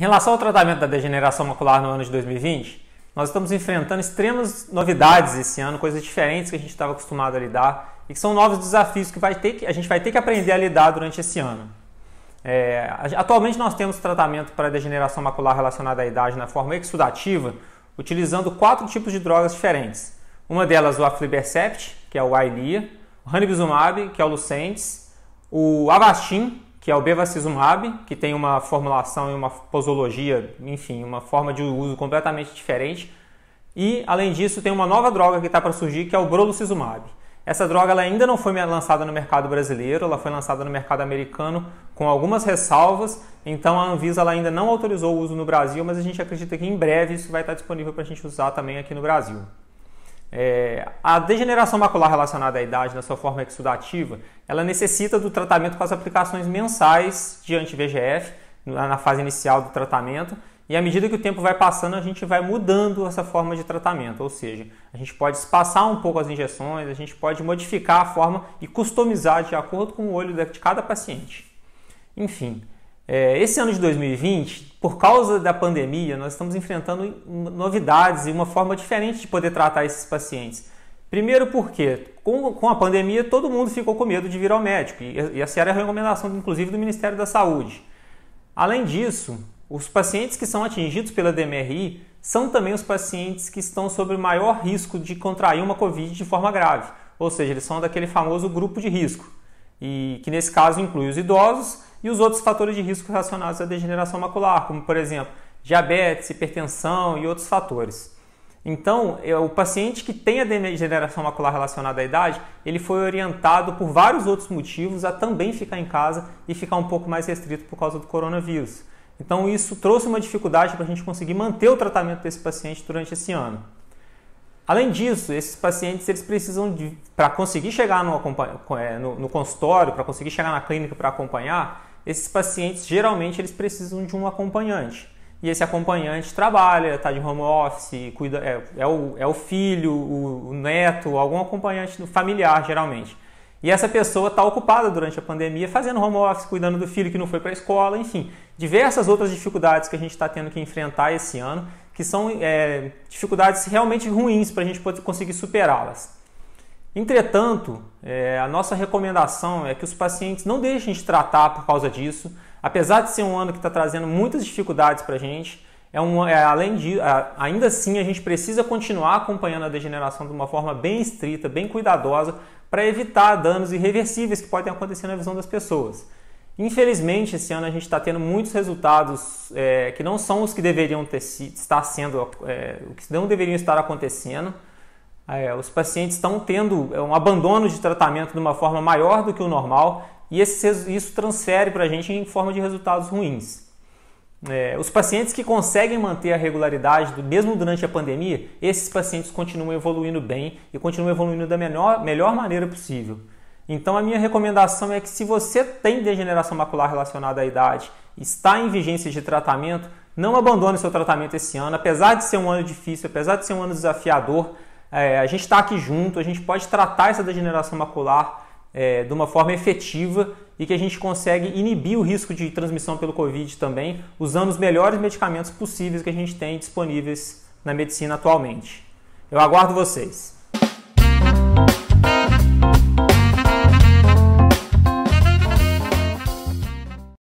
Em relação ao tratamento da degeneração macular no ano de 2020, nós estamos enfrentando extremas novidades esse ano, coisas diferentes que a gente estava acostumado a lidar e que são novos desafios que, vai ter que a gente vai ter que aprender a lidar durante esse ano. É, atualmente nós temos tratamento para degeneração macular relacionada à idade na forma exudativa, utilizando quatro tipos de drogas diferentes. Uma delas o aflibercept, que é o Ailia, o ranibizumab, que é o Lucentis, o Avastin, que é o Bevacizumab, que tem uma formulação e uma posologia, enfim, uma forma de uso completamente diferente. E, além disso, tem uma nova droga que está para surgir, que é o Brolucizumab. Essa droga ainda não foi lançada no mercado brasileiro, ela foi lançada no mercado americano com algumas ressalvas, então a Anvisa ainda não autorizou o uso no Brasil, mas a gente acredita que em breve isso vai estar tá disponível para a gente usar também aqui no Brasil. É, a degeneração macular relacionada à idade, na sua forma exudativa, ela necessita do tratamento com as aplicações mensais de anti-VGF, na fase inicial do tratamento, e à medida que o tempo vai passando, a gente vai mudando essa forma de tratamento, ou seja, a gente pode espaçar um pouco as injeções, a gente pode modificar a forma e customizar de acordo com o olho de cada paciente. Enfim, é, esse ano de 2020, por causa da pandemia, nós estamos enfrentando novidades e uma forma diferente de poder tratar esses pacientes. Primeiro porque, com, com a pandemia, todo mundo ficou com medo de vir ao médico, e, essa era a recomendação, inclusive, do Ministério da Saúde. Além disso, os pacientes que são atingidos pela DMRI são também os pacientes que estão sob maior risco de contrair uma Covid de forma grave, ou seja, eles são daquele famoso grupo de risco, e que nesse caso inclui os idosos e os outros fatores de risco relacionados à degeneração macular, como por exemplo diabetes, hipertensão e outros fatores. Então, é, o paciente que tem a degeneração macular relacionada à idade, ele foi orientado por vários outros motivos a também ficar em casa e ficar um pouco mais restrito por causa do coronavírus. Então, isso trouxe uma dificuldade para a gente conseguir manter o tratamento desse paciente durante esse ano. Além disso, esses pacientes eles precisam, para conseguir chegar no, é, no, no consultório, para conseguir chegar na clínica para acompanhar, esses pacientes geralmente eles precisam de um acompanhante. E esse acompanhante trabalha, está de home office, cuida, é, é, o, é o filho, o, o neto, algum acompanhante familiar geralmente. E essa pessoa está ocupada durante a pandemia, fazendo home office, cuidando do filho que não foi para a escola, enfim, diversas outras dificuldades que a gente está tendo que enfrentar esse ano, que são é, dificuldades realmente ruins para a gente poder conseguir superá-las. Entretanto, é, a nossa recomendação é que os pacientes não deixem de tratar por causa disso, apesar de ser um ano que está trazendo muitas dificuldades para a gente. É um, é, além de, ainda assim, a gente precisa continuar acompanhando a degeneração de uma forma bem estrita, bem cuidadosa, para evitar danos irreversíveis que podem acontecer na visão das pessoas. Infelizmente, esse ano a gente está tendo muitos resultados é, que não são os que deveriam ter, estar sendo, é, que não deveriam estar acontecendo. Ah, é, os pacientes estão tendo é, um abandono de tratamento de uma forma maior do que o normal e esse, isso transfere para a gente em forma de resultados ruins. É, os pacientes que conseguem manter a regularidade, do, mesmo durante a pandemia, esses pacientes continuam evoluindo bem e continuam evoluindo da menor, melhor maneira possível. Então, a minha recomendação é que, se você tem degeneração macular relacionada à idade, está em vigência de tratamento, não abandone seu tratamento esse ano, apesar de ser um ano difícil, apesar de ser um ano desafiador é, a gente está aqui junto, a gente pode tratar essa degeneração macular é, de uma forma efetiva e que a gente consegue inibir o risco de transmissão pelo Covid também, usando os melhores medicamentos possíveis que a gente tem disponíveis na medicina atualmente. Eu aguardo vocês.